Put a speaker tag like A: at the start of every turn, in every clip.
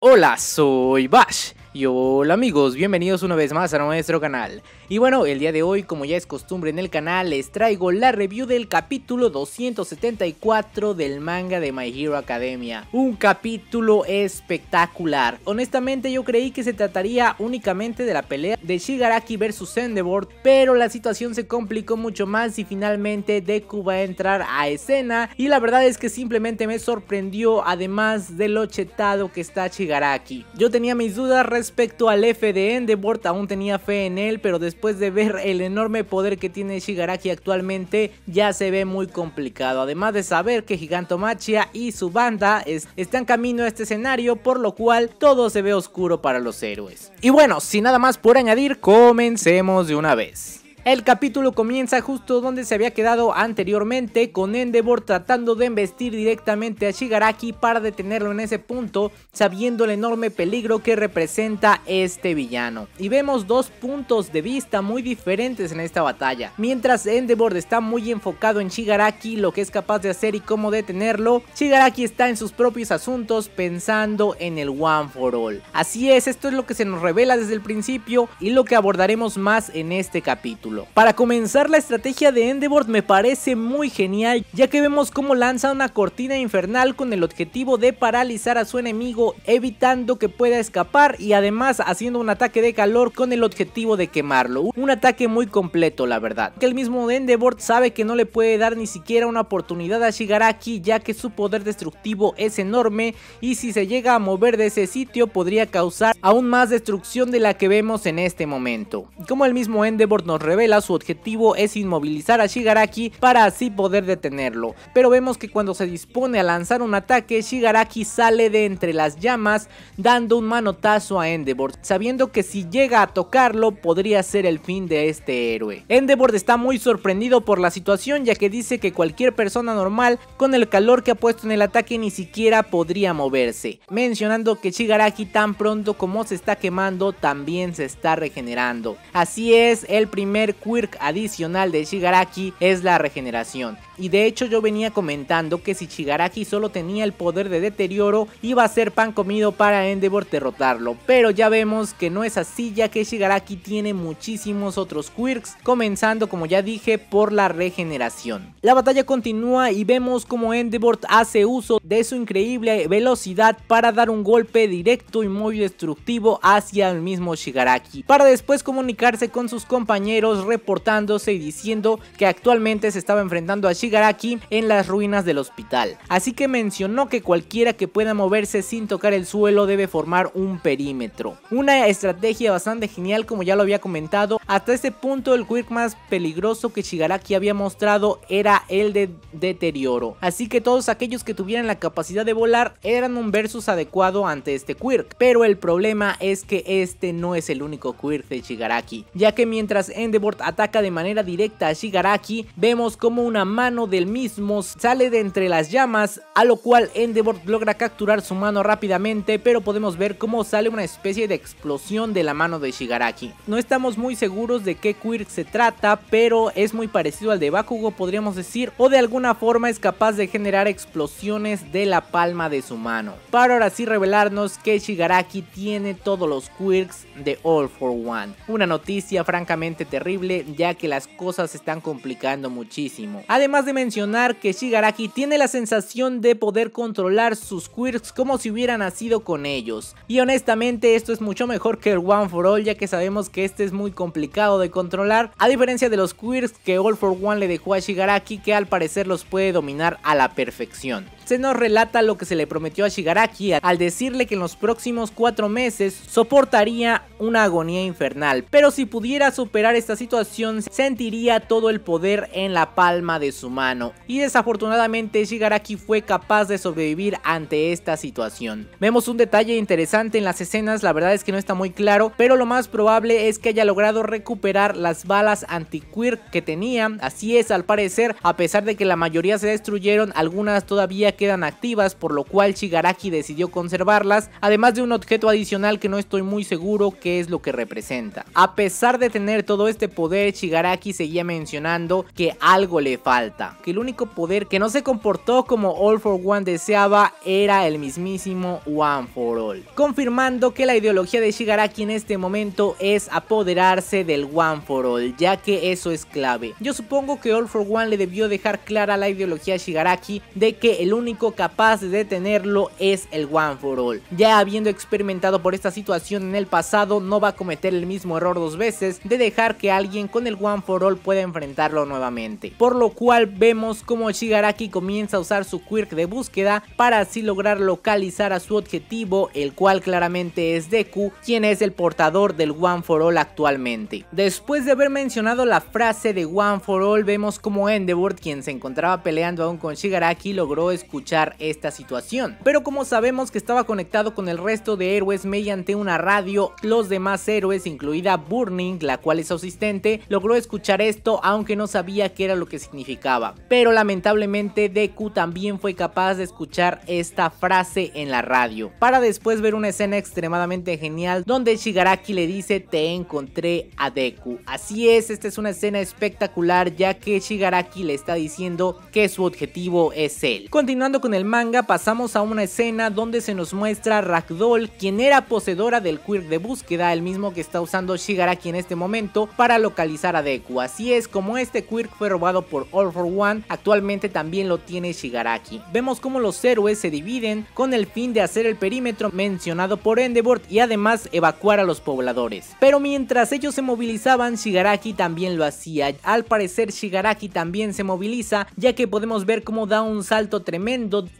A: Hola, soy Bash hola amigos, bienvenidos una vez más a nuestro canal. Y bueno, el día de hoy, como ya es costumbre en el canal, les traigo la review del capítulo 274 del manga de My Hero Academia. Un capítulo espectacular. Honestamente yo creí que se trataría únicamente de la pelea de Shigaraki versus Endeavor, pero la situación se complicó mucho más y finalmente Deku va a entrar a escena y la verdad es que simplemente me sorprendió además de lo chetado que está Shigaraki. Yo tenía mis dudas respecto respecto al FDN, Endeavor aún tenía fe en él, pero después de ver el enorme poder que tiene Shigaraki actualmente, ya se ve muy complicado. Además de saber que Gigantomachia y su banda están camino a este escenario, por lo cual todo se ve oscuro para los héroes. Y bueno, sin nada más por añadir, comencemos de una vez. El capítulo comienza justo donde se había quedado anteriormente con Endeavor tratando de embestir directamente a Shigaraki para detenerlo en ese punto sabiendo el enorme peligro que representa este villano. Y vemos dos puntos de vista muy diferentes en esta batalla. Mientras Endeavor está muy enfocado en Shigaraki, lo que es capaz de hacer y cómo detenerlo, Shigaraki está en sus propios asuntos pensando en el One for All. Así es, esto es lo que se nos revela desde el principio y lo que abordaremos más en este capítulo. Para comenzar, la estrategia de Endeavor me parece muy genial, ya que vemos cómo lanza una cortina infernal con el objetivo de paralizar a su enemigo, evitando que pueda escapar y además haciendo un ataque de calor con el objetivo de quemarlo. Un ataque muy completo, la verdad. Que el mismo Endeavor sabe que no le puede dar ni siquiera una oportunidad a Shigaraki, ya que su poder destructivo es enorme y si se llega a mover de ese sitio podría causar aún más destrucción de la que vemos en este momento. Como el mismo Endeavor nos revela su objetivo es inmovilizar a Shigaraki para así poder detenerlo, pero vemos que cuando se dispone a lanzar un ataque, Shigaraki sale de entre las llamas dando un manotazo a Endeavor, sabiendo que si llega a tocarlo podría ser el fin de este héroe. Endeavor está muy sorprendido por la situación ya que dice que cualquier persona normal con el calor que ha puesto en el ataque ni siquiera podría moverse, mencionando que Shigaraki tan pronto como se está quemando también se está regenerando. Así es, el primer quirk adicional de Shigaraki es la regeneración. Y de hecho yo venía comentando que si Shigaraki solo tenía el poder de deterioro, iba a ser pan comido para Endeavor derrotarlo. Pero ya vemos que no es así ya que Shigaraki tiene muchísimos otros quirks, comenzando como ya dije por la regeneración. La batalla continúa y vemos como Endeavor hace uso de su increíble velocidad para dar un golpe directo y muy destructivo hacia el mismo Shigaraki, para después comunicarse con sus compañeros reportándose y diciendo que actualmente se estaba enfrentando a Shigaraki Shigaraki en las ruinas del hospital, así que mencionó que cualquiera que pueda moverse sin tocar el suelo debe formar un perímetro. Una estrategia bastante genial como ya lo había comentado, hasta este punto el quirk más peligroso que Shigaraki había mostrado era el de deterioro, así que todos aquellos que tuvieran la capacidad de volar eran un versus adecuado ante este quirk, pero el problema es que este no es el único quirk de Shigaraki, ya que mientras Endeavor ataca de manera directa a Shigaraki, vemos como una mano del mismo sale de entre las llamas, a lo cual Endeavor logra capturar su mano rápidamente, pero podemos ver cómo sale una especie de explosión de la mano de Shigaraki. No estamos muy seguros de qué Quirk se trata, pero es muy parecido al de Bakugo podríamos decir, o de alguna forma es capaz de generar explosiones de la palma de su mano. Para ahora sí revelarnos que Shigaraki tiene todos los Quirks de All for One. Una noticia francamente terrible ya que las cosas se están complicando muchísimo. Además mencionar que Shigaraki tiene la sensación de poder controlar sus quirks como si hubiera nacido con ellos. Y honestamente esto es mucho mejor que el One for All ya que sabemos que este es muy complicado de controlar, a diferencia de los quirks que All for One le dejó a Shigaraki que al parecer los puede dominar a la perfección se nos relata lo que se le prometió a Shigaraki al decirle que en los próximos cuatro meses soportaría una agonía infernal, pero si pudiera superar esta situación sentiría todo el poder en la palma de su mano y desafortunadamente Shigaraki fue capaz de sobrevivir ante esta situación. Vemos un detalle interesante en las escenas, la verdad es que no está muy claro, pero lo más probable es que haya logrado recuperar las balas anti queer que tenía, así es al parecer, a pesar de que la mayoría se destruyeron, algunas todavía quedan activas, por lo cual Shigaraki decidió conservarlas, además de un objeto adicional que no estoy muy seguro que es lo que representa. A pesar de tener todo este poder, Shigaraki seguía mencionando que algo le falta, que el único poder que no se comportó como All for One deseaba era el mismísimo One for All, confirmando que la ideología de Shigaraki en este momento es apoderarse del One for All, ya que eso es clave. Yo supongo que All for One le debió dejar clara la ideología de Shigaraki de que el único capaz de detenerlo es el One for All. Ya habiendo experimentado por esta situación en el pasado, no va a cometer el mismo error dos veces de dejar que alguien con el One for All pueda enfrentarlo nuevamente. Por lo cual vemos como Shigaraki comienza a usar su quirk de búsqueda para así lograr localizar a su objetivo, el cual claramente es Deku, quien es el portador del One for All actualmente. Después de haber mencionado la frase de One for All, vemos como Endeavor, quien se encontraba peleando aún con Shigaraki, logró escuchar esta situación. Pero como sabemos que estaba conectado con el resto de héroes mediante una radio, los demás héroes, incluida Burning, la cual es asistente, logró escuchar esto aunque no sabía qué era lo que significaba. Pero lamentablemente Deku también fue capaz de escuchar esta frase en la radio, para después ver una escena extremadamente genial donde Shigaraki le dice te encontré a Deku. Así es, esta es una escena espectacular ya que Shigaraki le está diciendo que su objetivo es él. Continuando con el manga, pasamos a una escena donde se nos muestra Ragdoll, quien era poseedora del quirk de búsqueda, el mismo que está usando Shigaraki en este momento para localizar a Deku. Así es como este quirk fue robado por All for One, actualmente también lo tiene Shigaraki. Vemos cómo los héroes se dividen con el fin de hacer el perímetro mencionado por Endeavor y además evacuar a los pobladores. Pero mientras ellos se movilizaban, Shigaraki también lo hacía. Al parecer Shigaraki también se moviliza, ya que podemos ver cómo da un salto tremendo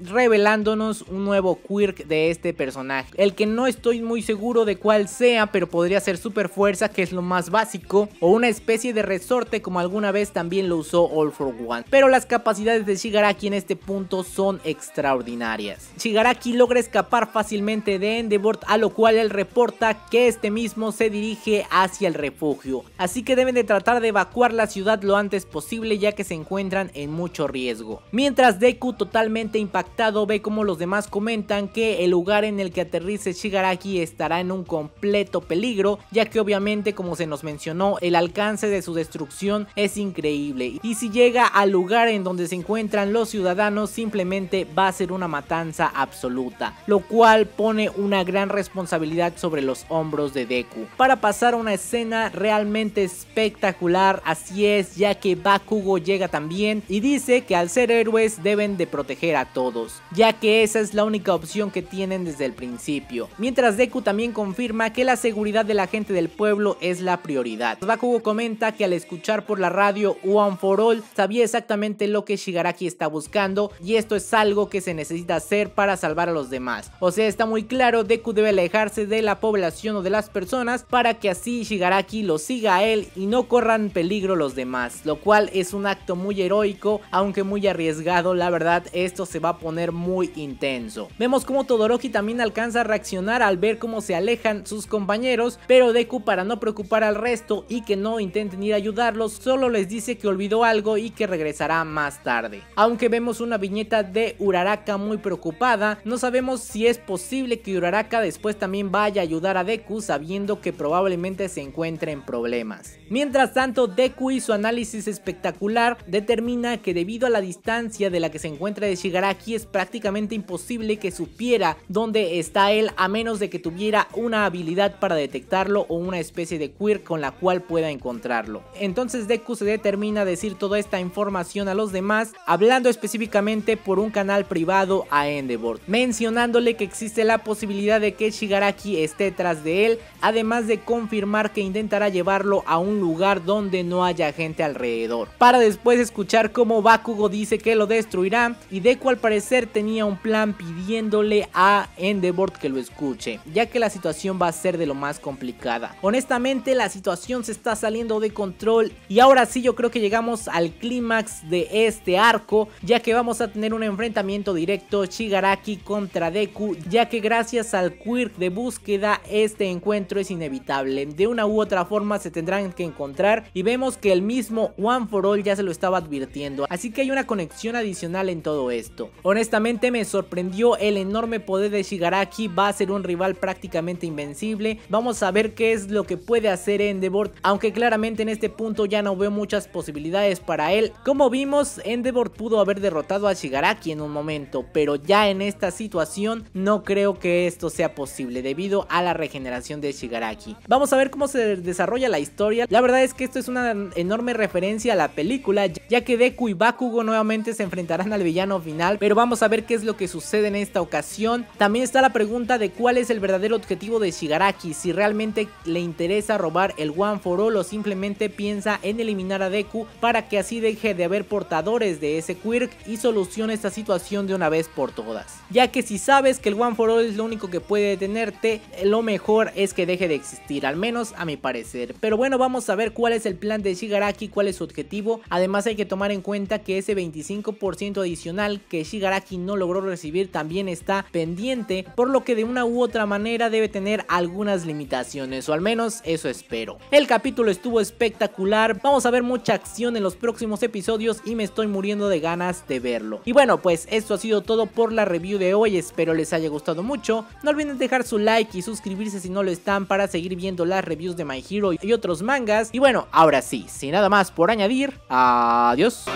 A: revelándonos un nuevo quirk de este personaje. El que no estoy muy seguro de cuál sea, pero podría ser super fuerza, que es lo más básico, o una especie de resorte como alguna vez también lo usó All for One. Pero las capacidades de Shigaraki en este punto son extraordinarias. Shigaraki logra escapar fácilmente de Endeavor, a lo cual él reporta que este mismo se dirige hacia el refugio. Así que deben de tratar de evacuar la ciudad lo antes posible ya que se encuentran en mucho riesgo. Mientras Deku totalmente impactado ve como los demás comentan que el lugar en el que aterrice Shigaraki estará en un completo peligro, ya que obviamente como se nos mencionó el alcance de su destrucción es increíble y si llega al lugar en donde se encuentran los ciudadanos simplemente va a ser una matanza absoluta, lo cual pone una gran responsabilidad sobre los hombros de Deku. Para pasar a una escena realmente espectacular, así es, ya que Bakugo llega también y dice que al ser héroes deben de proteger a todos, ya que esa es la única opción que tienen desde el principio. Mientras Deku también confirma que la seguridad de la gente del pueblo es la prioridad. Bakugo comenta que al escuchar por la radio One for All sabía exactamente lo que Shigaraki está buscando y esto es algo que se necesita hacer para salvar a los demás. O sea, está muy claro, Deku debe alejarse de la población o de las personas para que así Shigaraki lo siga a él y no corran peligro los demás, lo cual es un acto muy heroico, aunque muy arriesgado, la verdad, es se va a poner muy intenso. Vemos como Todoroki también alcanza a reaccionar al ver cómo se alejan sus compañeros, pero Deku para no preocupar al resto y que no intenten ir a ayudarlos, solo les dice que olvidó algo y que regresará más tarde. Aunque vemos una viñeta de Uraraka muy preocupada, no sabemos si es posible que Uraraka después también vaya a ayudar a Deku sabiendo que probablemente se encuentre en problemas. Mientras tanto, Deku y su análisis espectacular determina que debido a la distancia de la que se encuentra de Shigaraki es prácticamente imposible que supiera dónde está él a menos de que tuviera una habilidad para detectarlo o una especie de queer con la cual pueda encontrarlo. Entonces Deku se determina a decir toda esta información a los demás, hablando específicamente por un canal privado a Endeavor, mencionándole que existe la posibilidad de que Shigaraki esté tras de él, además de confirmar que intentará llevarlo a un lugar donde no haya gente alrededor, para después escuchar cómo Bakugo dice que lo destruirá y Deku al parecer tenía un plan pidiéndole a Endeavor que lo escuche, ya que la situación va a ser de lo más complicada. Honestamente la situación se está saliendo de control y ahora sí yo creo que llegamos al clímax de este arco, ya que vamos a tener un enfrentamiento directo Shigaraki contra Deku, ya que gracias al quirk de búsqueda este encuentro es inevitable, de una u otra forma se tendrán que encontrar y vemos que el mismo One for All ya se lo estaba advirtiendo, así que hay una conexión adicional en todo esto. Honestamente me sorprendió el enorme poder de Shigaraki, va a ser un rival prácticamente invencible. Vamos a ver qué es lo que puede hacer Endeavor, aunque claramente en este punto ya no veo muchas posibilidades para él. Como vimos, Endeavor pudo haber derrotado a Shigaraki en un momento, pero ya en esta situación no creo que esto sea posible debido a la regeneración de Shigaraki. Vamos a ver cómo se desarrolla la historia. La verdad es que esto es una enorme referencia a la película, ya que Deku y Bakugo nuevamente se enfrentarán al villano final pero vamos a ver qué es lo que sucede en esta ocasión. También está la pregunta de cuál es el verdadero objetivo de Shigaraki, si realmente le interesa robar el One for All o simplemente piensa en eliminar a Deku para que así deje de haber portadores de ese quirk y solucione esta situación de una vez por todas. Ya que si sabes que el One for All es lo único que puede detenerte, lo mejor es que deje de existir, al menos a mi parecer. Pero bueno, vamos a ver cuál es el plan de Shigaraki, cuál es su objetivo. Además hay que tomar en cuenta que ese 25% adicional que Shigaraki no logró recibir también está pendiente, por lo que de una u otra manera debe tener algunas limitaciones, o al menos eso espero. El capítulo estuvo espectacular, vamos a ver mucha acción en los próximos episodios y me estoy muriendo de ganas de verlo. Y bueno, pues esto ha sido todo por la review de hoy, espero les haya gustado mucho. No olviden dejar su like y suscribirse si no lo están para seguir viendo las reviews de My Hero y otros mangas. Y bueno, ahora sí, sin nada más por añadir, adiós.